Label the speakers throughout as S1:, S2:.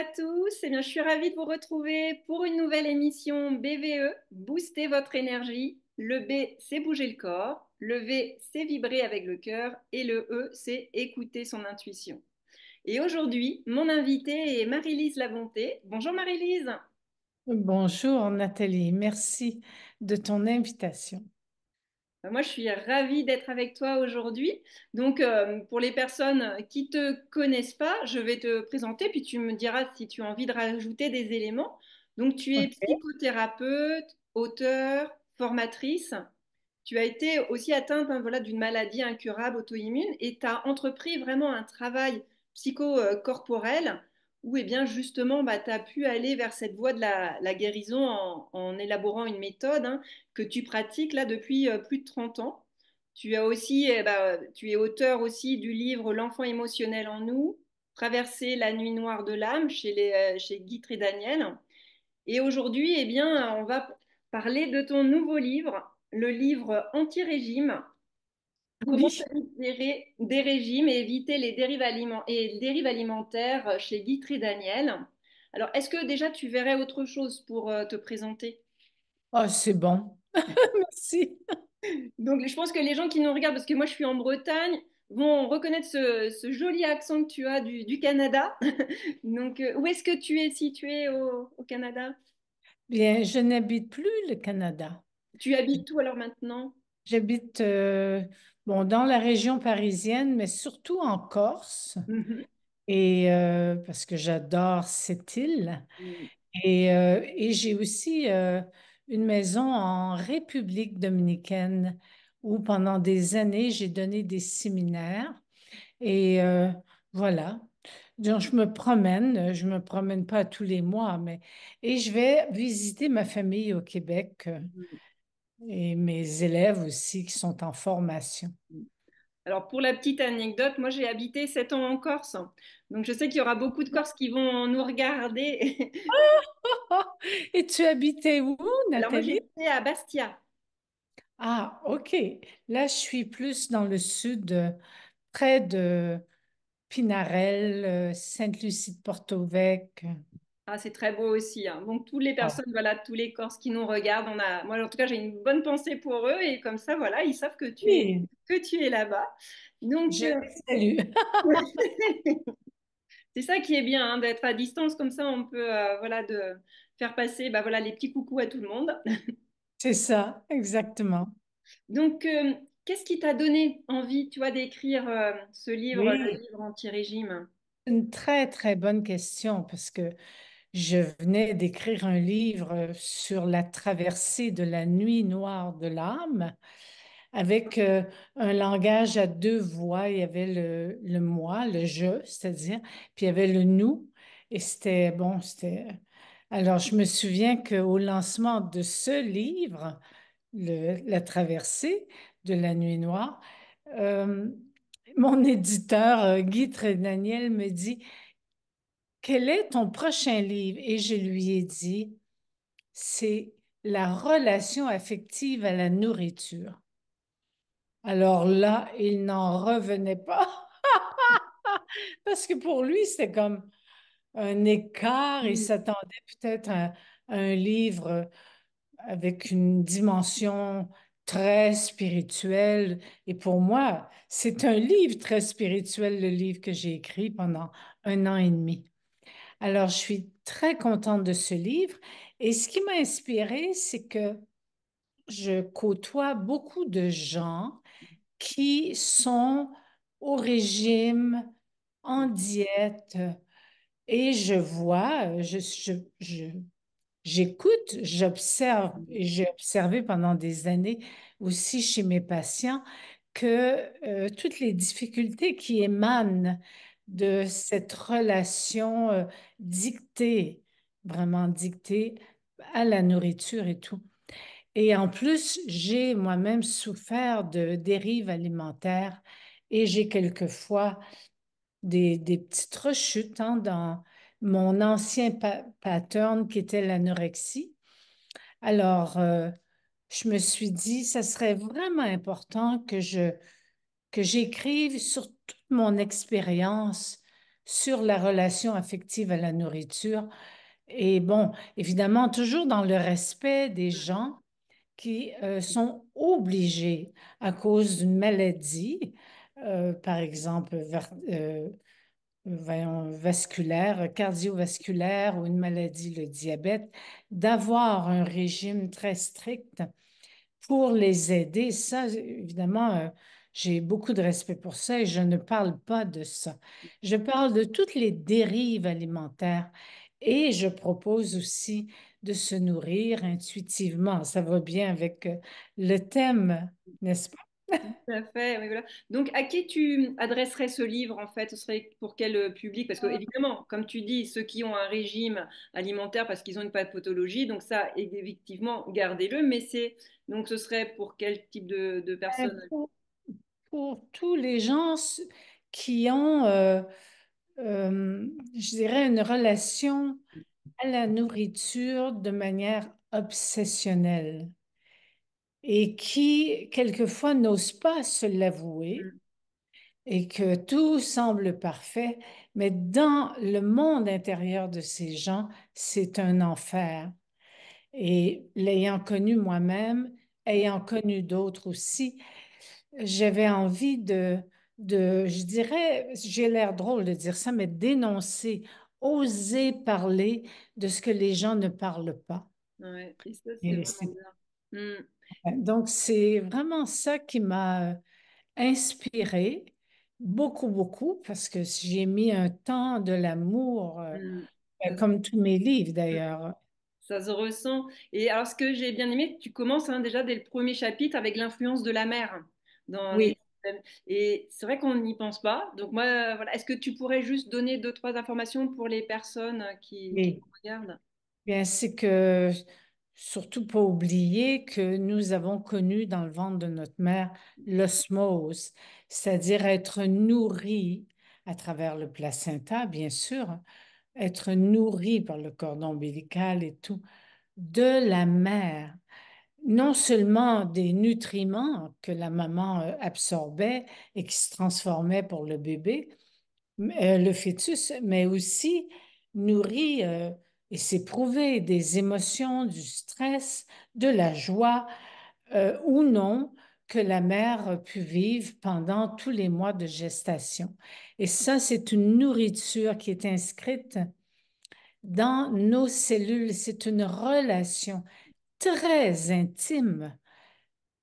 S1: à tous. et eh je suis ravie de vous retrouver pour une nouvelle émission BVE, Booster votre énergie. Le B, c'est bouger le corps. Le V, c'est vibrer avec le cœur. Et le E, c'est écouter son intuition. Et aujourd'hui, mon invité est Marie-Lise Labonté. Bonjour Marie-Lise.
S2: Bonjour Nathalie, merci de ton invitation.
S1: Bah, moi, je suis ravie d'être avec toi aujourd'hui. Donc, euh, pour les personnes qui ne te connaissent pas, je vais te présenter, puis tu me diras si tu as envie de rajouter des éléments. Donc, tu es psychothérapeute, auteur, formatrice. Tu as été aussi atteinte hein, d'une maladie incurable auto-immune et tu as entrepris vraiment un travail psychocorporel euh, où eh bien justement bah, tu as pu aller vers cette voie de la, guérison en, élaborant une méthode hein, que tu pratiques là depuis euh, plus de 30 ans. Tu, as aussi, eh bah, tu es auteur aussi du livre L'enfant émotionnel en nous, Traverser la nuit noire de l'âme chez, les, euh, chez et Daniel. Et aujourd'hui, eh bien, on va parler de ton nouveau livre, le livre Anti-régime, Comment se des régimes et éviter les dérives, et dérives alimentaires euh, chez Guitry Daniel Alors, est-ce que déjà tu verrais autre chose pour euh, te présenter
S2: Ah, c'est bon.
S1: Merci. Donc, je pense que les gens qui nous regardent, parce que moi je suis en Bretagne, vont reconnaître ce, ce joli accent que tu as du, du Canada. Donc, euh, où est-ce que tu es situé au, au Canada
S2: Bien, je n'habite plus le Canada.
S1: Tu habites où alors maintenant
S2: J'habite dans la région parisienne, mais surtout en Corse, mm-hmm. et, euh, parce que j'adore cette île. Mm. Euh, et, j'ai aussi euh, une maison en République dominicaine où pendant des années, j'ai donné des séminaires. Et voilà. Donc, je me promène, je ne me promène pas tous les mois, mais et je vais visiter ma famille au Québec. Mm et mes élèves aussi qui sont en formation.
S1: Alors pour la petite anecdote, moi j'ai habité 7 ans en Corse. Donc je sais qu'il y aura beaucoup de Corses qui vont nous regarder. et tu habitais où, Nathalie à Bastia.
S2: Ah, ok. Là, je suis plus dans le sud, près de Pinarel, euh, Sainte-Lucie de porto
S1: ah, c'est très beau aussi. Hein. Donc, toutes les ah. personnes, voilà, tous les Corses qui nous regardent, on a, moi, en tout cas, j'ai une bonne pensée pour eux et comme ça, voilà, ils savent que tu es, que tu es là-bas. Donc, je euh, c'est ça qui est bien hein, d'être à distance comme ça, on peut, euh, voilà, de faire passer, bah, voilà, les petits coucou à tout le monde.
S2: c'est ça, exactement.
S1: Donc, euh, qu'est-ce qui t'a donné envie, tu vois, d'écrire ce livre, livre anti-régime
S2: Une très très bonne question parce que je venais d'écrire un livre euh, sur la traversée de la nuit noire de l'âme avec euh, un langage à deux voix. Il y avait le, moi, le je, c'est-à-dire, puis il y avait le nous. Et c'était, bon, c'était... Alors, je me souviens qu'au lancement de ce livre, La traversée de la nuit noire, euh, mon éditeur, Guy Trédaniel, me dit, quel est ton prochain livre? Et je lui ai dit, c'est la relation affective à la nourriture. Alors là, il n'en revenait pas. Parce que pour lui, c'était comme un écart. Il mm. s'attendait peut-être à, à, un livre avec une dimension très spirituelle. Et pour moi, c'est un livre très spirituel, le livre que j'ai écrit pendant un an et demi. Alors, je suis très contente de ce livre. Et ce qui m'a inspirée, c'est que je côtoie beaucoup de gens qui sont au régime, en diète, et je vois, j'écoute, j'observe, et j'ai observé pendant des années aussi chez mes patients que euh, toutes les difficultés qui émanent de cette relation euh, dictée, vraiment dictée à la nourriture et tout. Et en plus, j'ai moi-même souffert de dérives alimentaires et j'ai quelquefois des, des petites rechutes hein, dans mon ancien pattern qui était l'anorexie. Alors, euh, je me suis dit, ça serait vraiment important que je, que j'écrive sur toute mon expérience sur la relation affective à la nourriture. Et bon, évidemment, toujours dans le respect des gens qui euh, sont obligés à cause d'une maladie, euh, par exemple, euh, vasculaire, cardiovasculaire ou une maladie, le diabète, d'avoir un régime très strict pour les aider. Ça, évidemment, j'ai beaucoup de respect pour ça et je ne parle pas de ça. Je parle de toutes les dérives alimentaires et je propose aussi de se nourrir intuitivement. Ça va bien avec euh, le thème, n'est-ce pas?
S1: Tout à fait, Donc, à qui tu adresserais ce livre, en fait Ce serait pour quel euh, public Parce que, ah. évidemment, comme tu dis, ceux qui ont un régime alimentaire parce qu'ils ont une pathologie, donc ça, effectivement, gardez-le. Mais c'est donc, ce serait pour quel type de, euh, personnes
S2: pour tous les gens qui ont, euh, euh, je dirais, une relation à la nourriture de manière obsessionnelle et qui, quelquefois, n'osent pas se l'avouer mm. et que tout semble parfait, mais dans le monde intérieur de ces gens, c'est un enfer. Et l'ayant connu moi-même, ayant connu d'autres aussi, j'avais envie de, de, je dirais, j'ai l'air drôle de dire ça, mais dénoncer, oser parler de ce que les gens ne parlent pas.
S1: Mmh.
S2: Donc, c'est vraiment ça qui m'a inspirée beaucoup, beaucoup, parce que j'ai mis un temps de l'amour, euh, mmh. euh, comme tous mes livres d'ailleurs.
S1: Ça se ressent. Et alors, ce que j'ai bien aimé, tu commences hein, déjà dès le premier chapitre avec l'influence de la mère oui. Et c'est vrai qu'on n'y pense pas. Donc moi, voilà, est-ce que tu pourrais juste donner deux, trois informations pour les personnes qui, qui regardent
S2: Bien, c'est que surtout pas oublier que nous avons connu dans le ventre de notre mère l'osmose, c'est-à-dire être nourri à travers le placenta, bien sûr, être nourri par le cordon ombilical et tout, de la mère non seulement des nutriments que la maman euh, absorbait et qui se transformaient pour le bébé, euh, le fœtus, mais aussi nourrit, euh, et s'éprouver des émotions, du stress, de la joie ou non que la mère pu vivre pendant tous les mois de gestation. Et ça, c'est une nourriture qui est inscrite dans nos cellules, c'est une relation, très intime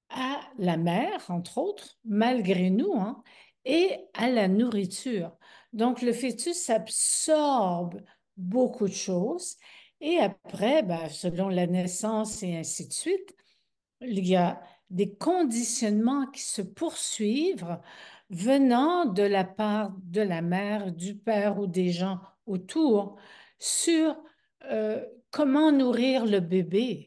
S2: à la mère, entre autres, malgré nous, hein, et à la nourriture. Donc, le fœtus absorbe beaucoup de choses et après, ben, selon la naissance et ainsi de suite, il y a des conditionnements qui se poursuivent venant de la part de la mère, du père ou des gens autour sur euh, comment nourrir le bébé,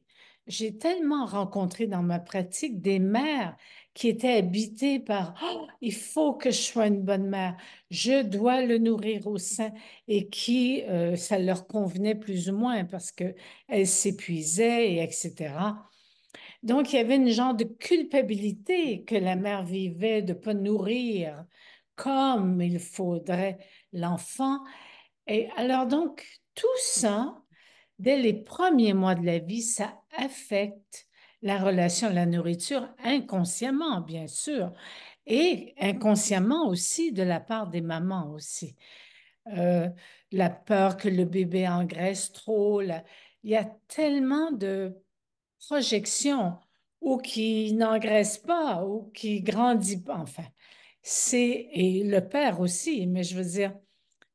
S2: j'ai tellement rencontré dans ma pratique des mères qui étaient habitées par oh, il faut que je sois une bonne mère, je dois le nourrir au sein et qui euh, ça leur convenait plus ou moins parce que s'épuisaient et etc. Donc il y avait une genre de culpabilité que la mère vivait de pas nourrir comme il faudrait l'enfant. Et alors donc tout ça, dès les premiers mois de la vie, ça affecte la relation à la nourriture inconsciemment, bien sûr, et inconsciemment aussi de la part des mamans aussi. Euh, la peur que le bébé engraisse trop, il y a tellement de projections ou qui n'engraisse pas ou qui grandit pas, enfin. C'est, et le père aussi, mais je veux dire,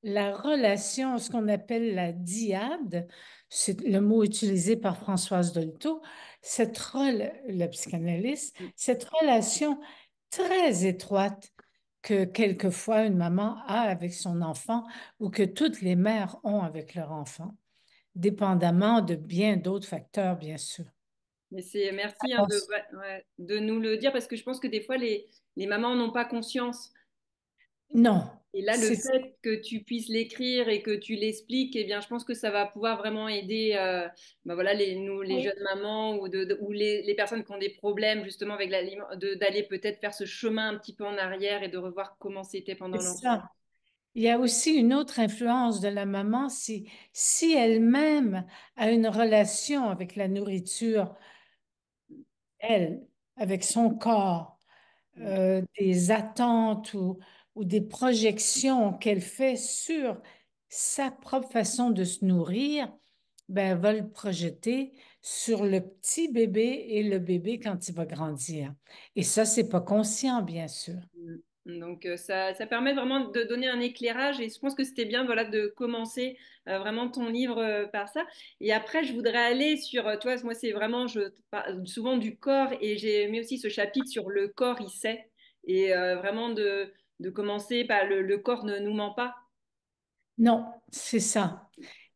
S2: la relation, ce qu'on appelle la diade, c'est le mot utilisé par Françoise Dolto, cette la psychanalyste, mm. cette relation très étroite que quelquefois une maman a avec son enfant ou que toutes les mères ont avec leur enfant, dépendamment de bien d'autres facteurs, bien sûr.
S1: merci hein, de, nous le dire parce que je pense que des fois les mamans n'ont pas conscience non. Et là, le fait que tu puisses l'écrire et que tu l'expliques, eh bien, je pense que ça va pouvoir vraiment aider euh, ben voilà, les, nous, les jeunes mamans ou, les, personnes qui ont des problèmes justement avec d'aller peut-être faire ce chemin un petit peu en arrière et de revoir comment c'était pendant l'enfance.
S2: Il y a aussi une autre influence de la maman, si, si elle-même a une relation avec la nourriture, elle, avec son corps, euh, des attentes ou ou des projections qu'elle fait sur sa propre façon de se nourrir, ben, elle va le projeter sur le petit bébé et le bébé quand il va grandir. Et ça, c'est pas conscient, bien sûr.
S1: Mm. Donc euh, ça, ça, permet vraiment de donner un éclairage et je pense que c'était bien voilà, de commencer euh, vraiment ton livre euh, par ça. Et après, je voudrais aller sur, toi, moi c'est vraiment je, parle souvent du corps et j'ai mis aussi ce chapitre sur le corps, il sait. Et vraiment de, de commencer par le, corps ne nous ment pas.
S2: Non, c'est ça.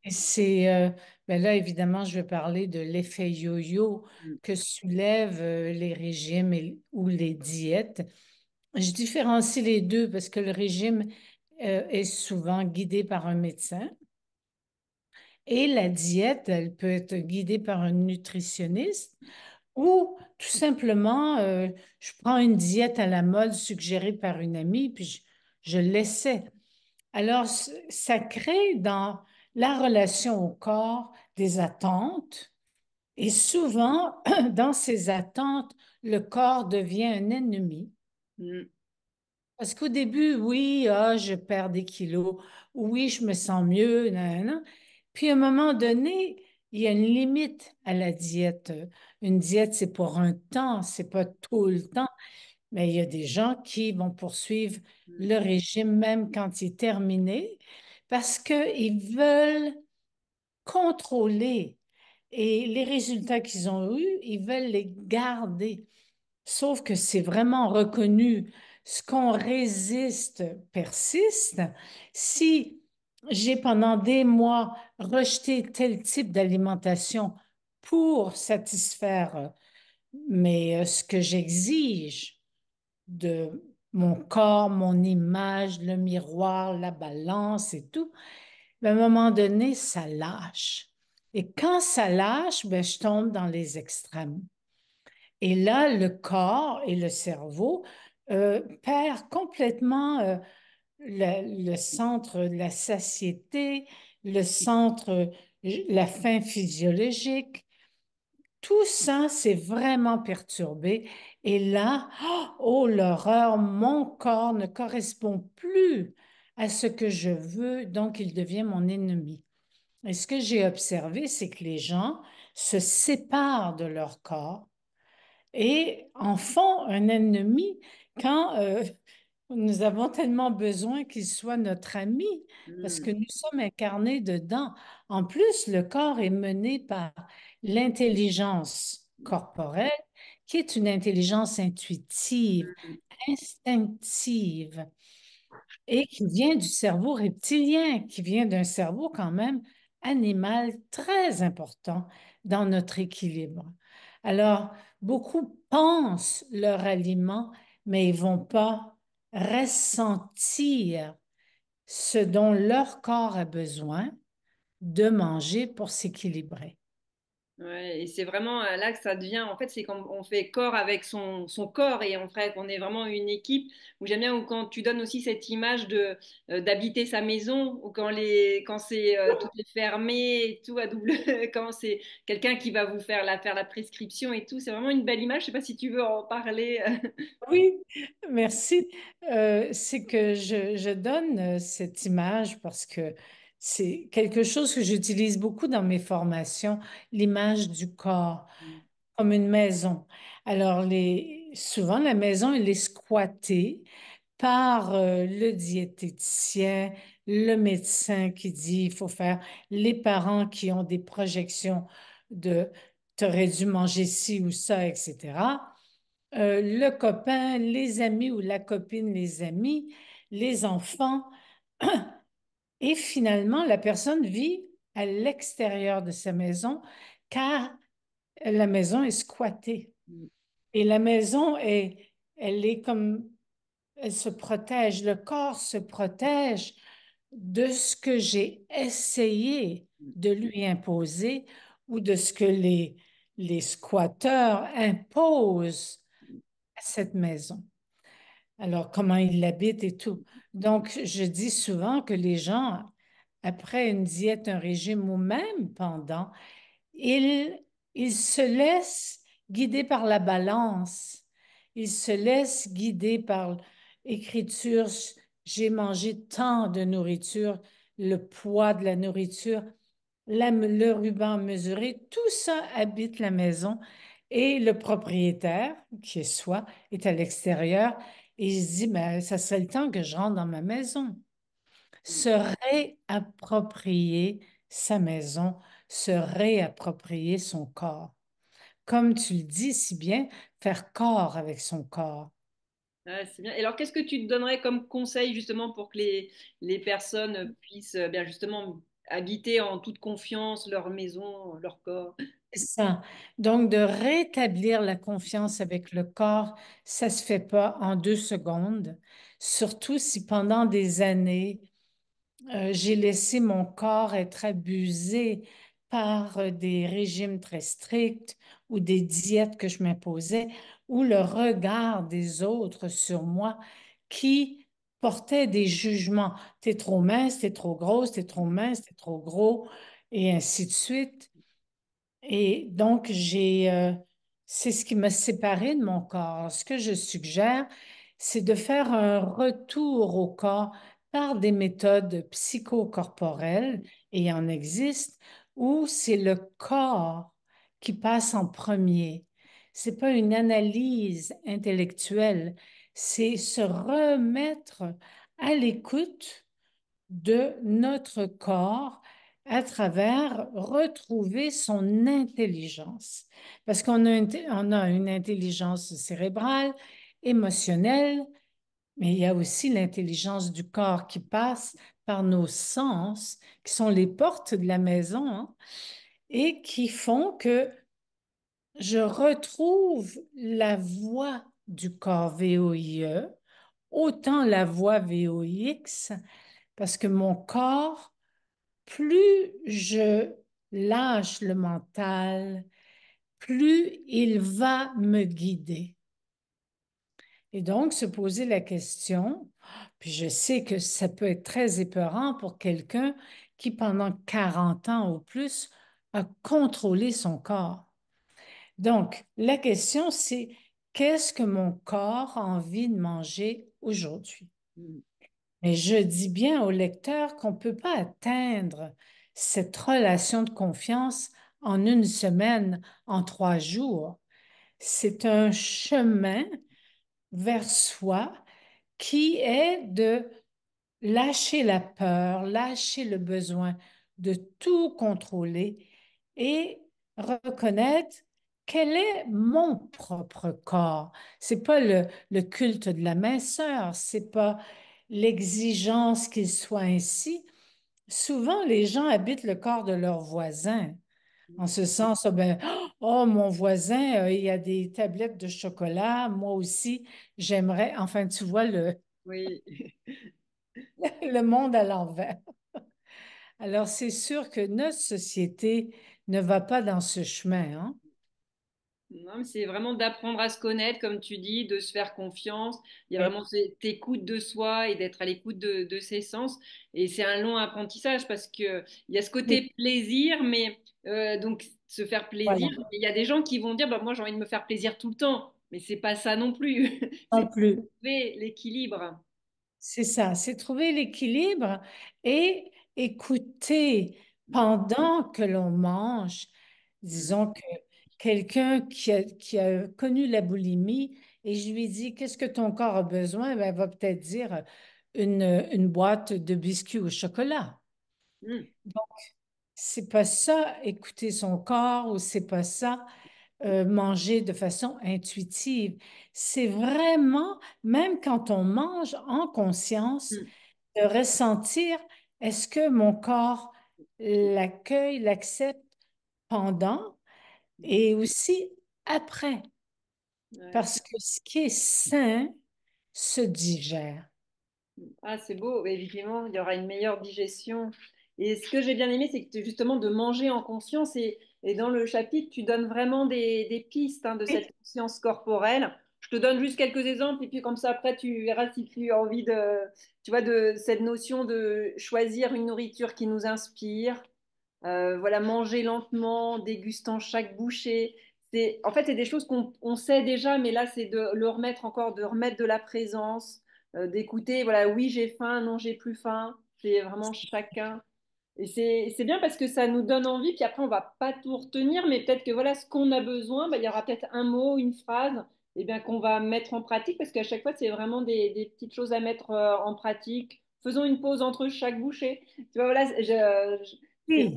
S2: c'est euh, ben là évidemment, je vais parler de l'effet yo-yo mm. que soulèvent euh, les régimes ou les diètes. Je différencie les deux parce que le régime euh, est souvent guidé par un médecin et la diète, elle peut être guidée par un nutritionniste ou tout simplement, euh, je prends une diète à la mode suggérée par une amie, puis je, je l'essaie. Alors, ça crée dans la relation au corps des attentes, et souvent, dans ces attentes, le corps devient un ennemi. Mm. Parce qu'au début, oui, ah, je perds des kilos, oui, je me sens mieux, puis à un moment donné, il y a une limite à la diète. Une diète, c'est pour un temps, c'est pas tout le temps. Mais il y a des gens qui vont poursuivre mm. le régime même quand il est terminé parce qu'ils veulent contrôler. Et les résultats qu'ils ont eus, ils veulent les garder. Sauf que c'est vraiment reconnu. Ce qu'on résiste persiste. Si j'ai pendant des mois rejeté tel type d'alimentation pour satisfaire euh, mais euh, ce que j'exige de mon corps, mon image, le miroir, la balance et tout, à un moment donné, ça lâche. Et quand ça lâche, ben, je tombe dans les extrêmes. Et là, le corps et le cerveau euh, perdent complètement le, centre de la satiété, le centre, la faim physiologique. Tout ça, c'est vraiment perturbé. Et là, oh, oh, l'horreur, mon corps ne correspond plus à ce que je veux, donc il devient mon ennemi. Et ce que j'ai observé, c'est que les gens se séparent de leur corps et en font un ennemi quand euh, nous avons tellement besoin qu'il soit notre ami parce que mm. nous sommes incarnés dedans. En plus, le corps est mené par l'intelligence corporelle qui est une intelligence intuitive, mm. instinctive et qui vient du cerveau reptilien, qui vient d'un cerveau quand même animal très important dans notre équilibre. Alors, beaucoup pensent leur aliment, mais ils vont pas ressentir ce dont leur corps a besoin de manger pour s'équilibrer
S1: et c'est vraiment euh, là que ça devient, en fait, c'est quand on fait corps avec son, son corps et en fait, on est vraiment une équipe où j'aime bien, quand tu donnes aussi cette image de euh, d'habiter sa maison, ou quand, les, quand c'est euh, tout est fermé et tout à double, quand c'est quelqu'un qui va vous faire la, faire la prescription et tout, c'est vraiment une belle image. Je sais pas si tu veux en parler.
S2: oui, merci. c'est que je, je, donne cette image parce que c'est quelque chose que j'utilise beaucoup dans mes formations, l'image du corps mmh. comme une maison. Alors, les, souvent, la maison, elle est squattée par euh, le diététicien, le médecin qui dit il faut faire, les parents qui ont des projections de tu aurais dû manger ci ou ça, etc. Euh, le copain, les amis ou la copine, les amis, les enfants. Et finalement, la personne vit à l'extérieur de sa maison car la maison est squattée. Mm. Et la maison est, elle est comme, elle se protège, le corps se protège de ce que j'ai essayé mm. de lui imposer ou de ce que les, les squatteurs imposent à cette maison. Alors, comment il l'habite et tout. Donc, je dis souvent que les gens, après une diète, un régime ou même pendant, ils, se laissent guider par la balance. Ils se laissent guider par l'écriture « J'ai mangé tant de nourriture, le poids de la nourriture, le ruban mesuré, tout ça habite la maison et le propriétaire, qui est soi, est à l'extérieur et je dis, ben, ça serait le temps que je rentre dans ma maison. Mm. Se réapproprier sa maison, se réapproprier son corps. Comme tu le dis si bien, faire corps avec son corps.
S1: Ah, c'est bien. Et alors, qu'est-ce que tu donnerais comme conseil justement pour que les, les personnes puissent euh, bien justement habiter en toute confiance leur maison, leur corps. Ça.
S2: Donc, de rétablir la confiance avec le corps, ça ne se fait pas en deux secondes, surtout si pendant des années, euh, j'ai laissé mon corps être abusé par euh, des régimes très stricts ou des diètes que je m'imposais ou le regard des autres sur moi qui portait des jugements. T'es trop mince, t'es trop grosse, t'es trop mince, t'es trop gros, et ainsi de suite. Et donc, j'ai, euh, c'est ce qui m'a séparé de mon corps. Ce que je suggère, c'est de faire un retour au corps par des méthodes psychocorporelles, et il en existe, où c'est le corps qui passe en premier. C'est pas une analyse intellectuelle, c'est se remettre à l'écoute de notre corps à travers retrouver son intelligence. Parce qu'on a, on a une intelligence cérébrale, émotionnelle, mais il y a aussi l'intelligence du corps qui passe par nos sens, qui sont les portes de la maison, hein, et qui font que je retrouve la voix du corps VOIE, autant la voix VOX, parce que mon corps, plus je lâche le mental, plus il va me guider. Et donc, se poser la question, puis je sais que ça peut être très épeurant pour quelqu'un qui, pendant 40 ans ou plus, a contrôlé son corps. Donc, la question, c'est qu'est-ce que mon corps a envie de manger aujourd'hui? Mm. Mais je dis bien au lecteur qu'on ne peut pas atteindre cette relation de confiance en une semaine, en trois jours. C'est un chemin vers soi qui est de lâcher la peur, lâcher le besoin de tout contrôler et reconnaître quel est mon propre corps? C'est pas le, culte de la minceur, c'est pas l'exigence qu'il soit ainsi. Souvent, les gens habitent le corps de leurs voisins. En ce mmh. sens, ah ben, oh, oh, mon voisin, euh, il y a des tablettes de chocolat, moi aussi, j'aimerais. Enfin, tu vois le.
S1: le
S2: monde à l'envers. Alors, c'est sûr que notre société ne va pas dans ce chemin. Hein.
S1: C'est vraiment d'apprendre à se connaître, comme tu dis, de se faire confiance. Il y a vraiment cette écoute de soi et d'être à l'écoute de, ses sens. Et c'est un long apprentissage parce qu'il y a ce côté plaisir, mais euh, donc se faire plaisir. Il y a des gens qui vont dire bah, Moi, j'ai envie de me faire plaisir tout le temps. Mais c'est pas ça non plus. Non plus. Trouver l'équilibre.
S2: C'est ça, c'est trouver l'équilibre et écouter pendant que l'on mange. Disons que quelqu'un qui a, connu la boulimie et je lui dis qu'est-ce que ton corps a besoin, ben, elle va peut-être dire une, boîte de biscuits au chocolat. Donc, hmm. Donc, c'est pas ça, écouter son corps ou c'est pas ça, euh, manger de façon intuitive. C'est vraiment, même quand on mange en conscience, hmm. de ressentir est-ce que mon corps l'accueille, l'accepte pendant et aussi après. Parce que ce qui est sain se digère.
S1: Ah, c'est beau, évidemment, il y aura une meilleure digestion. Et ce que j'ai bien aimé, c'est justement de manger en conscience. Et, dans le chapitre, tu donnes vraiment des, pistes hein, de cette conscience corporelle. Je te donne juste quelques exemples, et puis comme ça, après, tu verras si tu as envie de, tu vois, de cette notion de choisir une nourriture qui nous inspire, euh, voilà, manger lentement, dégustant chaque bouchée. C'est, en fait, c'est des choses qu'on sait déjà, mais là, c'est de le remettre encore, de remettre de la présence, euh, d'écouter, voilà, oui, j'ai faim, non, j'ai plus faim. C'est vraiment chacun. Et c'est, bien parce que ça nous donne envie, puis après, on va pas tout retenir, mais peut-être que voilà, ce qu'on a besoin, bah, il y aura peut-être un mot, une phrase, et eh bien, qu'on va mettre en pratique, parce qu'à chaque fois, c'est vraiment des, petites choses à mettre euh, en pratique. Faisons une pause entre chaque bouchée. Tu vois, voilà, oui.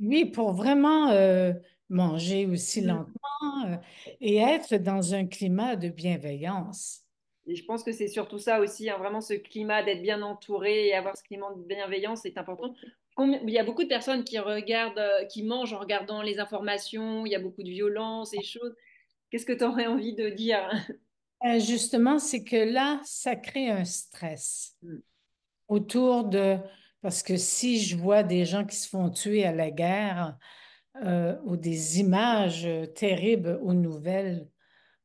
S2: oui, pour vraiment euh, manger aussi mmh.
S1: lentement euh,
S2: et être dans un climat de bienveillance.
S1: Et je pense que c'est surtout ça aussi, hein, vraiment ce climat d'être bien entouré et avoir ce climat de bienveillance est important. il y a beaucoup de personnes qui regardent, euh, qui mangent en regardant les informations, il y a beaucoup de violence et choses. Qu'est-ce que tu aurais envie de dire
S2: Justement, c'est que là, ça crée un stress mmh. autour de parce que si je vois des gens qui se font tuer à la guerre euh, ou des images euh, terribles aux nouvelles,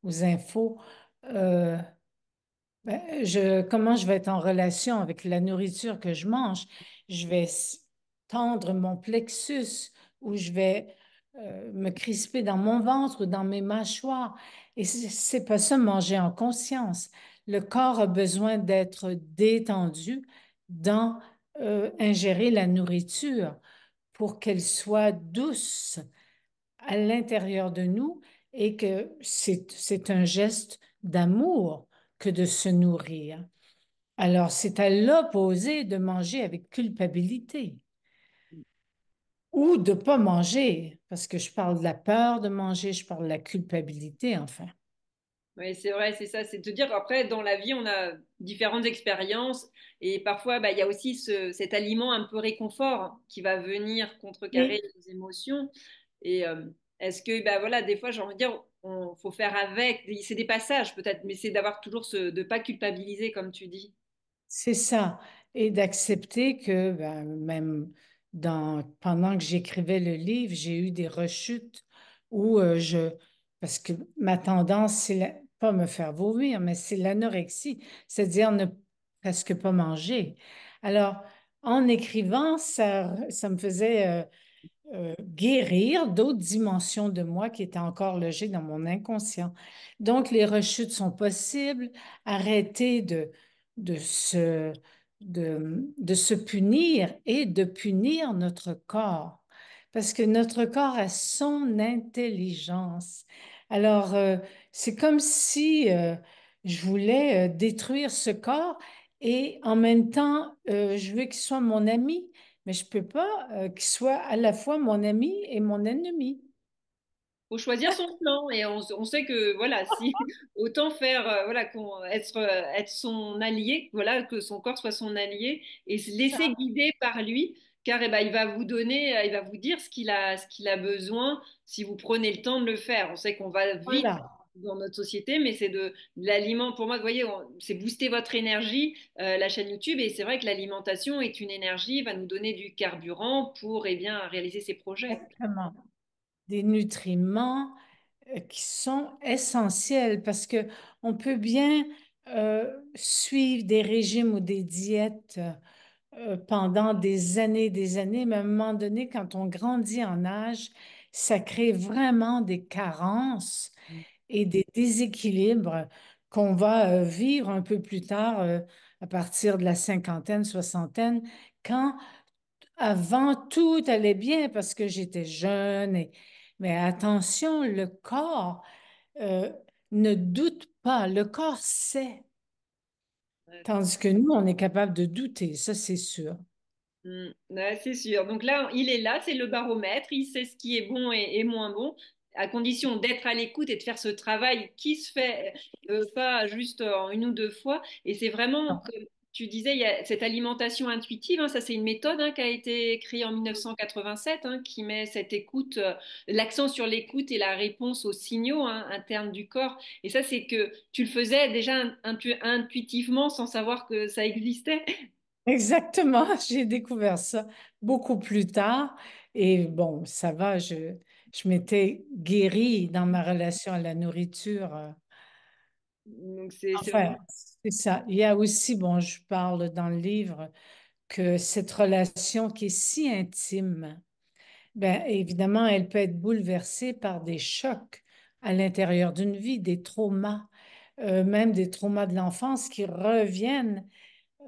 S2: aux infos, euh, ben, je, comment je vais être en relation avec la nourriture que je mange? Je vais tendre mon plexus ou je vais me crisper dans mon ventre ou dans mes mâchoires. Et c'est pas ça manger en conscience. Le corps a besoin d'être détendu dans euh, ingérer la nourriture pour qu'elle soit douce à l'intérieur de nous et que c'est un geste d'amour que de se nourrir. Alors c'est à l'opposé de manger avec culpabilité ou de pas manger, parce que je parle de la peur de manger, je parle de la culpabilité, enfin.
S1: Oui, c'est vrai, c'est ça. C'est de dire, après, dans la vie, on a différentes expériences et parfois, bah, il y a aussi ce, cet aliment un peu réconfort qui va venir contrecarrer les émotions. Et euh, est-ce que, bah, voilà, des fois, j'ai envie de dire, on faut faire avec. C'est des passages peut-être, mais c'est d'avoir toujours ce, de ne pas culpabiliser, comme tu dis.
S2: C'est ça. Et d'accepter que, bah, même dans, pendant que j'écrivais le livre, j'ai eu des rechutes où euh, je parce que ma tendance, c'est pas me faire vomir, mais c'est l'anorexie, c'est-à-dire ne presque pas manger. Alors, en écrivant, ça, me faisait euh, euh, guérir d'autres dimensions de moi qui étaient encore logées dans mon inconscient. Donc, les rechutes sont possibles. Arrêter de se punir et de punir notre corps parce que notre corps a son intelligence. Alors, euh, c'est comme si euh, je voulais euh, détruire ce corps et en même temps, je veux qu'il soit mon ami, mais je ne peux pas qu'il soit à la fois mon ami et mon ennemi.
S1: Faut choisir son plan et on, sait que voilà autant faire voilà être être son allié voilà que son corps soit son allié et se laisser guider par lui car eh ben, il va vous donner, euh, il va vous dire ce qu'il a, ce qu'il a besoin si vous prenez le temps de le faire. On sait qu'on va vite dans notre société, mais c'est de, l'aliment. Pour moi, vous voyez, c'est booster votre énergie, euh, la chaîne YouTube, et c'est vrai que l'alimentation est une énergie, va nous donner du carburant pour eh bien réaliser ses projets.
S2: Exactement. Des nutriments euh, qui sont essentiels parce qu'on peut bien suivre des régimes ou des diètes euh, pendant des années, des années, mais à un moment donné, quand on grandit en âge, ça crée vraiment des carences mmh. et des déséquilibres qu'on va euh, vivre un peu plus tard, euh, à partir de la cinquantaine, soixantaine, quand avant tout allait bien parce que j'étais jeune. Mais attention, le corps ne doute pas, le corps sait. Tandis que nous, on est capable de douter, ça c'est sûr.
S1: Mmh. c'est sûr. Donc là, il est là, c'est le baromètre, il sait ce qui est bon et, moins bon, à condition d'être à l'écoute et de faire ce travail qui se fait euh, pas juste une ou deux fois. Et c'est vraiment, tu disais, il y a cette alimentation intuitive, hein, ça c'est une méthode hein, qui a été créée en 1987, hein, qui met cette écoute, euh, l'accent sur l'écoute et la réponse aux signaux internes du corps. Et ça c'est que tu le faisais déjà intuitivement sans savoir que ça existait.
S2: Exactement, j'ai découvert ça beaucoup plus tard. Et bon, ça va, je, je m'étais guérie dans ma relation à la nourriture. Euh.
S1: Donc c'est
S2: c'est ça. Il y a aussi, bon, je parle dans le livre que cette relation qui est si intime, bien évidemment, elle peut être bouleversée par des chocs à l'intérieur d'une vie, des traumas, euh, même des traumas de l'enfance qui reviennent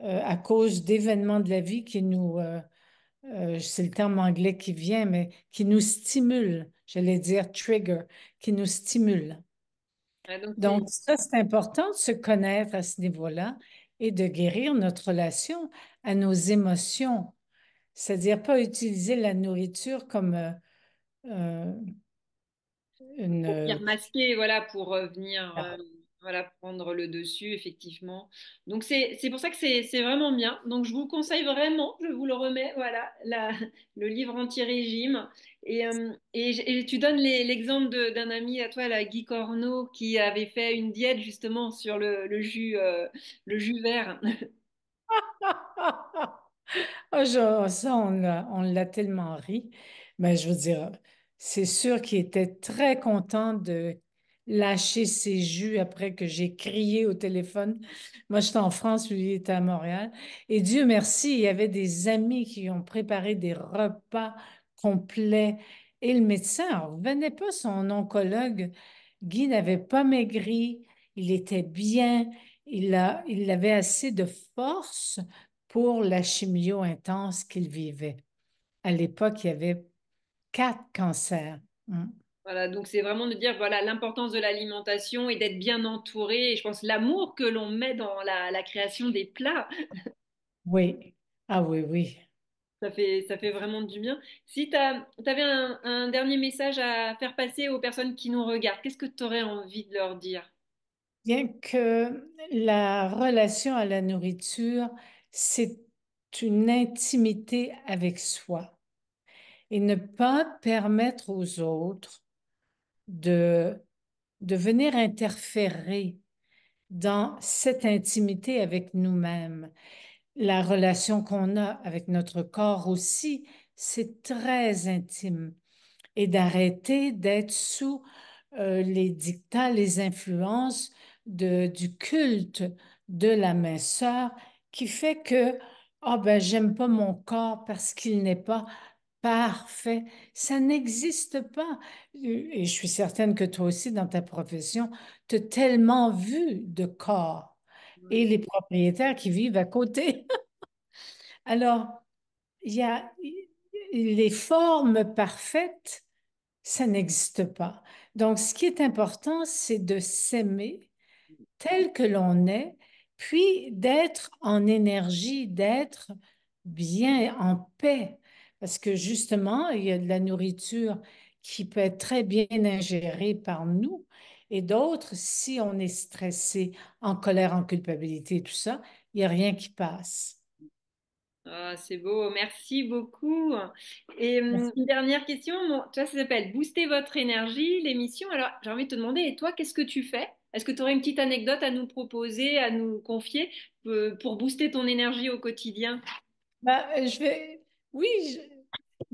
S2: euh, à cause d'événements de la vie qui nous, euh, c'est le terme anglais qui vient, mais qui nous stimule, j'allais dire trigger, qui nous stimule donc, ça, c'est important de se connaître à ce niveau-là et de guérir notre relation à nos émotions. C'est-à-dire pas utiliser la nourriture comme euh, euh, une...
S1: masquer, voilà, pour revenir... Euh, ah voilà, prendre le dessus, effectivement. Donc, c'est pour ça que c'est vraiment bien. Donc, je vous conseille vraiment, je vous le remets, voilà, la, le livre anti-régime. Et, euh, et, tu donnes l'exemple d'un ami à toi, la Guy Corneau, qui avait fait une diète justement sur le, jus, euh, le jus vert. oh,
S2: ah, genre, ça, on l'a tellement ri. Mais je veux dire, c'est sûr qu'il était très content de lâcher ses jus après que j'ai crié au téléphone. Moi, j'étais en France, lui, il était à Montréal. Et Dieu merci, il y avait des amis qui ont préparé des repas complets. Et le médecin venait pas, son oncologue. Guy n'avait pas maigri, il était bien, il, il avait assez de force pour la chimio intense qu'il vivait. À l'époque, il y avait quatre cancers. Mm.
S1: Voilà, donc c'est vraiment de dire voilà l'importance de l'alimentation et d'être bien entouré. Et je pense l'amour que l'on met dans la, création des plats.
S2: Oui, ah oui, oui.
S1: Ça fait, ça fait vraiment du bien. Si tu avais un, un, dernier message à faire passer aux personnes qui nous regardent, qu'est-ce que tu aurais envie de leur dire
S2: Bien que la relation à la nourriture, c'est une intimité avec soi et ne pas permettre aux autres de, de venir interférer dans cette intimité avec nous-mêmes. La relation qu'on a avec notre corps aussi, c'est très intime. Et d'arrêter d'être sous euh, les dictats, les influences du culte de la minceur qui fait que ah ben j'aime pas mon corps parce qu'il n'est pas parfait. Ça n'existe pas. Euh, et je suis certaine que toi aussi, dans ta profession, tu as tellement vu de corps et les propriétaires qui vivent à côté. Alors, il y a les formes parfaites, ça n'existe pas. Donc, ce qui est important, c'est de s'aimer tel que l'on est, puis d'être en énergie, d'être bien en paix parce que justement, il y a de la nourriture qui peut être très bien ingérée par nous et d'autres, si on est stressé, en colère, en culpabilité, tout ça, il n'y a rien qui passe.
S1: Ah, c'est beau, merci beaucoup. Et une hum, dernière question, toi ça s'appelle Booster votre énergie, l'émission. Alors j'ai envie de te demander, et toi, qu'est-ce que tu fais Est-ce que tu aurais une petite anecdote à nous proposer, à nous confier euh, pour booster ton énergie au quotidien bah, euh, je vais... Oui,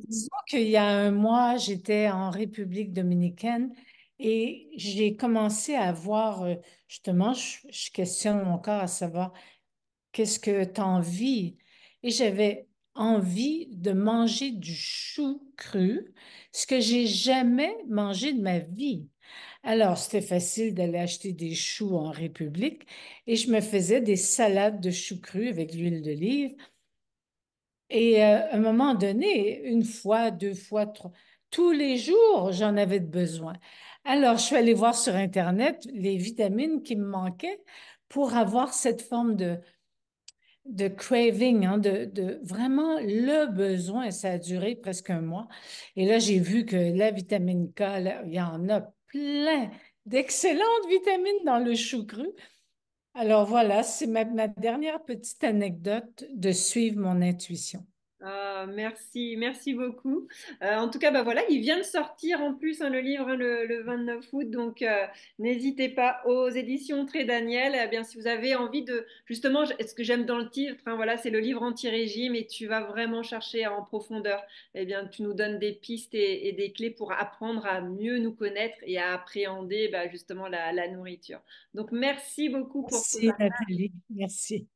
S2: Disons qu'il y a un mois, j'étais en République dominicaine et j'ai commencé à voir, euh, justement, je, questionne mon corps à savoir qu'est-ce que tu envie. Et j'avais envie de manger du chou cru, ce que j'ai jamais mangé de ma vie. Alors, c'était facile d'aller acheter des choux en République et je me faisais des salades de choux cru avec l'huile d'olive et euh, à un moment donné, une fois, deux fois, trois, tous les jours, j'en avais besoin. Alors, je suis allée voir sur Internet les vitamines qui me manquaient pour avoir cette forme de, de craving, hein, de, vraiment le besoin. et Ça a duré presque un mois. Et là, j'ai vu que la vitamine K, il y en a plein d'excellentes vitamines dans le chou cru. Alors voilà, c'est ma, dernière petite anecdote de suivre mon intuition.
S1: Ah, merci, merci beaucoup. Euh, en tout cas, bah voilà, il vient de sortir en plus hein, le livre hein, le, 29 août, donc euh, n'hésitez pas aux éditions Très Daniel. Eh bien, si vous avez envie de, justement, ce que j'aime dans le titre, hein, voilà, c'est le livre anti-régime et tu vas vraiment chercher en profondeur. Eh bien, tu nous donnes des pistes et, des clés pour apprendre à mieux nous connaître et à appréhender bah, justement la, nourriture. Donc, merci beaucoup pour. Merci Nathalie,
S2: merci.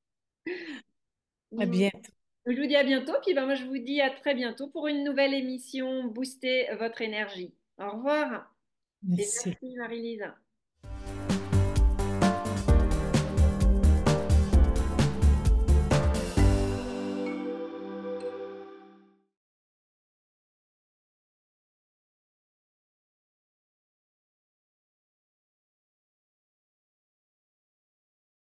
S2: À bientôt.
S1: Je vous dis à bientôt, puis ben moi je vous dis à très bientôt pour une nouvelle émission Booster votre énergie. Au revoir. Merci, merci Marie-Lise.